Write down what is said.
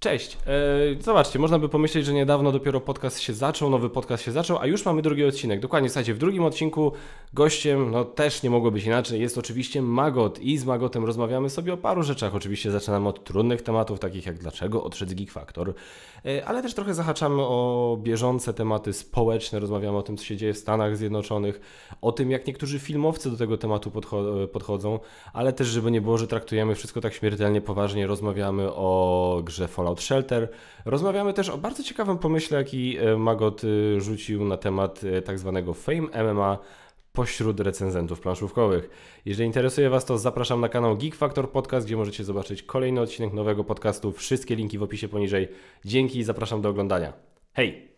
Cześć. E, zobaczcie, można by pomyśleć, że niedawno dopiero podcast się zaczął, nowy podcast się zaczął, a już mamy drugi odcinek. Dokładnie, słuchajcie, w drugim odcinku Gościem, no też nie mogło być inaczej, jest oczywiście Magot i z Magotem rozmawiamy sobie o paru rzeczach. Oczywiście zaczynamy od trudnych tematów, takich jak dlaczego odszedł Geek Factor, e, ale też trochę zahaczamy o bieżące tematy społeczne, rozmawiamy o tym, co się dzieje w Stanach Zjednoczonych, o tym, jak niektórzy filmowcy do tego tematu podcho- e, podchodzą, ale też, żeby nie było, że traktujemy wszystko tak śmiertelnie poważnie, rozmawiamy o grze Fallout Shelter, rozmawiamy też o bardzo ciekawym pomyśle, jaki e, Magot rzucił na temat tak zwanego Fame MMA, pośród recenzentów planszówkowych. Jeżeli interesuje Was to, zapraszam na kanał Geek Factor Podcast, gdzie możecie zobaczyć kolejny odcinek nowego podcastu. Wszystkie linki w opisie poniżej. Dzięki i zapraszam do oglądania. Hej!